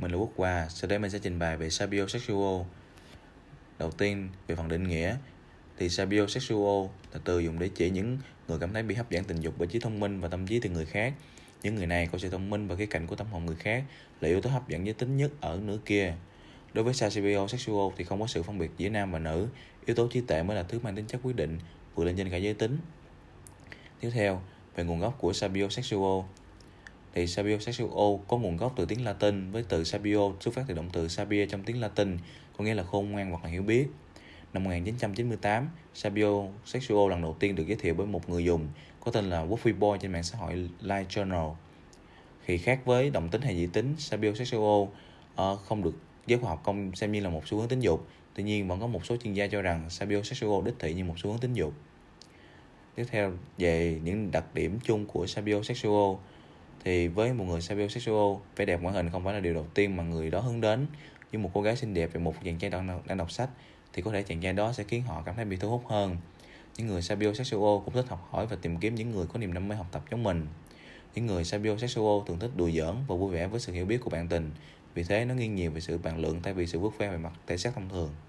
Mình là Quốc Hòa, sau đây mình sẽ trình bày về sapiosexual. Đầu tiên, về phần định nghĩa, thì sapiosexual là từ dùng để chỉ những người cảm thấy bị hấp dẫn tình dục bởi trí thông minh và tâm trí từ người khác. Những người này có sự thông minh và khía cạnh của tâm hồn người khác là yếu tố hấp dẫn giới tính nhất ở nửa kia. Đối với sapiosexual thì không có sự phân biệt giữa nam và nữ, yếu tố trí tệ mới là thứ mang tính chất quyết định, vượt lên trên cả giới tính. Tiếp theo, về nguồn gốc của sapiosexual thì Sabio Saxio có nguồn gốc từ tiếng Latin với từ Sabio xuất phát từ động từ Sabia trong tiếng Latin, có nghĩa là khôn ngoan hoặc là hiểu biết. Năm 1998, Sabio Saxio lần đầu tiên được giới thiệu bởi một người dùng có tên là Woofy Boy trên mạng xã hội livejournal Khi khác với động tính hay dị tính, Sabio Saxio ờ, không được giới khoa học công xem như là một xu hướng tính dục. Tuy nhiên, vẫn có một số chuyên gia cho rằng Sabio Saxio đích thị như một xu hướng tính dục. Tiếp theo về những đặc điểm chung của Sabio Sexual thì với một người sapiosexual vẻ đẹp ngoại hình không phải là điều đầu tiên mà người đó hướng đến nhưng một cô gái xinh đẹp và một chàng trai đang, đang đọc sách thì có thể chàng trai đó sẽ khiến họ cảm thấy bị thu hút hơn những người sapiosexual cũng thích học hỏi và tìm kiếm những người có niềm đam mê học tập giống mình những người sapiosexual thường thích đùa giỡn và vui vẻ với sự hiểu biết của bạn tình vì thế nó nghiêng nhiều về sự bàn luận thay vì sự vứt phe về mặt thể xác thông thường